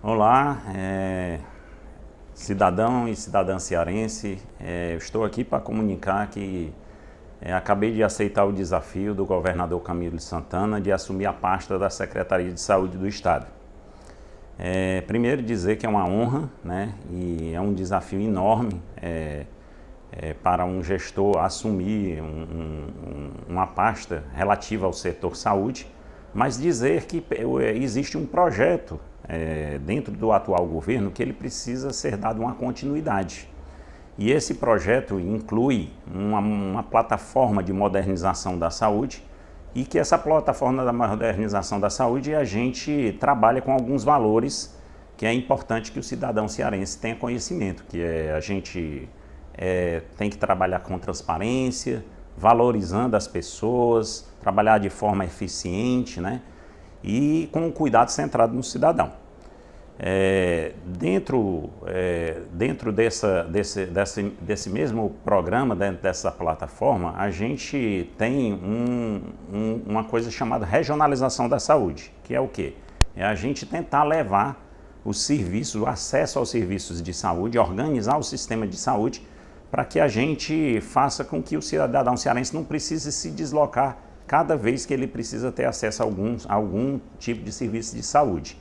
Olá, é, cidadão e cidadã cearense, é, estou aqui para comunicar que é, acabei de aceitar o desafio do governador Camilo de Santana de assumir a pasta da Secretaria de Saúde do Estado. É, primeiro dizer que é uma honra né, e é um desafio enorme é, é, para um gestor assumir um, um, uma pasta relativa ao setor saúde, mas dizer que existe um projeto é, dentro do atual governo que ele precisa ser dado uma continuidade. E esse projeto inclui uma, uma plataforma de modernização da saúde e que essa plataforma da modernização da saúde a gente trabalha com alguns valores que é importante que o cidadão cearense tenha conhecimento, que é a gente é, tem que trabalhar com transparência, valorizando as pessoas, trabalhar de forma eficiente, né? e com um cuidado centrado no cidadão. É, dentro é, dentro dessa, desse, desse, desse mesmo programa, dentro dessa plataforma, a gente tem um, um, uma coisa chamada regionalização da saúde, que é o quê? É a gente tentar levar os serviços, o acesso aos serviços de saúde, organizar o sistema de saúde para que a gente faça com que o cidadão cearense não precise se deslocar cada vez que ele precisa ter acesso a algum, a algum tipo de serviço de saúde.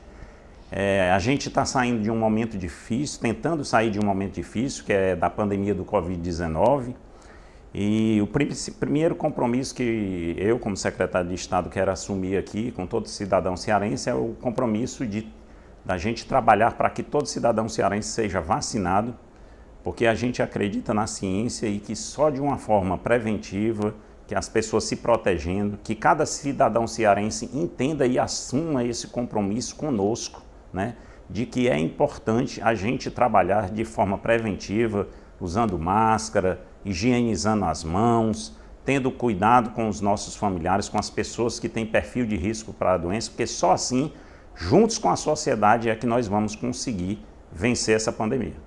É, a gente está saindo de um momento difícil, tentando sair de um momento difícil, que é da pandemia do Covid-19. E o primeiro compromisso que eu, como secretário de Estado, quero assumir aqui com todo cidadão cearense é o compromisso de da gente trabalhar para que todo cidadão cearense seja vacinado, porque a gente acredita na ciência e que só de uma forma preventiva que as pessoas se protegendo, que cada cidadão cearense entenda e assuma esse compromisso conosco, né? de que é importante a gente trabalhar de forma preventiva, usando máscara, higienizando as mãos, tendo cuidado com os nossos familiares, com as pessoas que têm perfil de risco para a doença, porque só assim, juntos com a sociedade, é que nós vamos conseguir vencer essa pandemia.